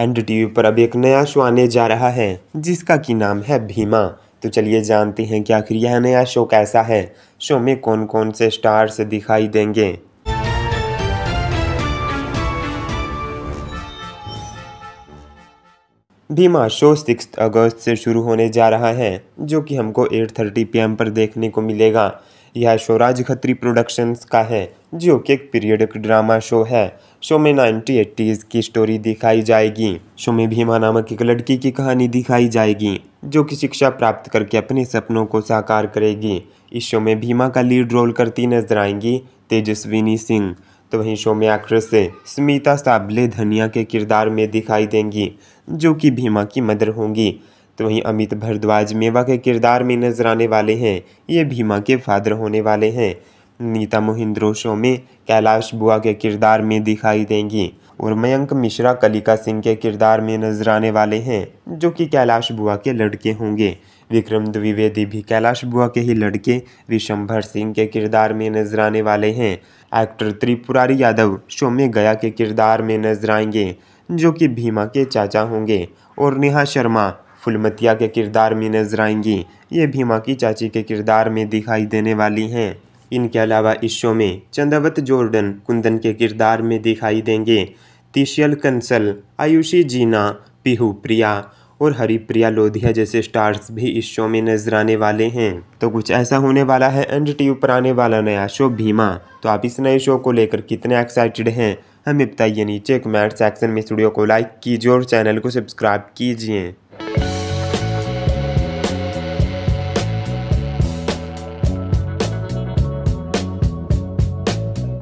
and TV पर अब एक नया शो आने जा रहा है जिसका की नाम है भीमा तो चलिए जानते हैं कि आखिर यह नया शो कैसा है शो में कौन कौन से स्टार्स दिखाई देंगे भीमा शो सिक्स अगस्त से शुरू होने जा रहा है जो कि हमको 8:30 पीएम पर देखने को मिलेगा यह शो राज खत्री प्रोडक्शंस का है जो कि एक पीरियडिक ड्रामा शो है शो में नाइनटी एट्टीज़ की स्टोरी दिखाई जाएगी शो में भीमा नामक एक लड़की की कहानी दिखाई जाएगी जो कि शिक्षा प्राप्त करके अपने सपनों को साकार करेगी इस शो में भीमा का लीड रोल करती नजर आएंगी तेजस्विनी सिंह तो वहीं शो में एक्ट्रेस स्मिता साबले धनिया के किरदार में दिखाई देंगी जो कि भीमा की मदर होंगी तो वहीं अमित भारद्वाज मेवा के किरदार में नजर आने वाले हैं ये भीमा के फादर होने वाले हैं नीता मोहिंद्रो शो में कैलाश बुआ के किरदार में दिखाई देंगी और मयंक मिश्रा कलिका सिंह के किरदार में नजर आने वाले हैं जो कि कैलाश बुआ के लड़के होंगे विक्रम द्विवेदी भी कैलाश बुआ के ही लड़के विशंभर सिंह के किरदार में नजर आने वाले हैं एक्टर त्रिपुरारी यादव शो में गया के किरदार में नजर आएंगे जो कि भीमा के चाचा होंगे और नेहा शर्मा फुलमतिया के किरदार में नजर आएंगी ये भीमा की चाची के किरदार में दिखाई देने वाली हैं इनके अलावा इस शो में चंदावत जॉर्डन कुंदन के किरदार में दिखाई देंगे तीशियल कंसल आयुषी जीना पिहू प्रिया और हरिप्रिया लोधिया जैसे स्टार्स भी इस शो में नजर आने वाले हैं तो कुछ ऐसा होने वाला है एन टी पर आने वाला नया शो भीमा तो आप इस नए शो को लेकर कितने एक्साइटेड हैं हमें बताइए नीचे कमेंट सेक्शन में स्टूडियो को लाइक कीजिए और चैनल को सब्सक्राइब कीजिए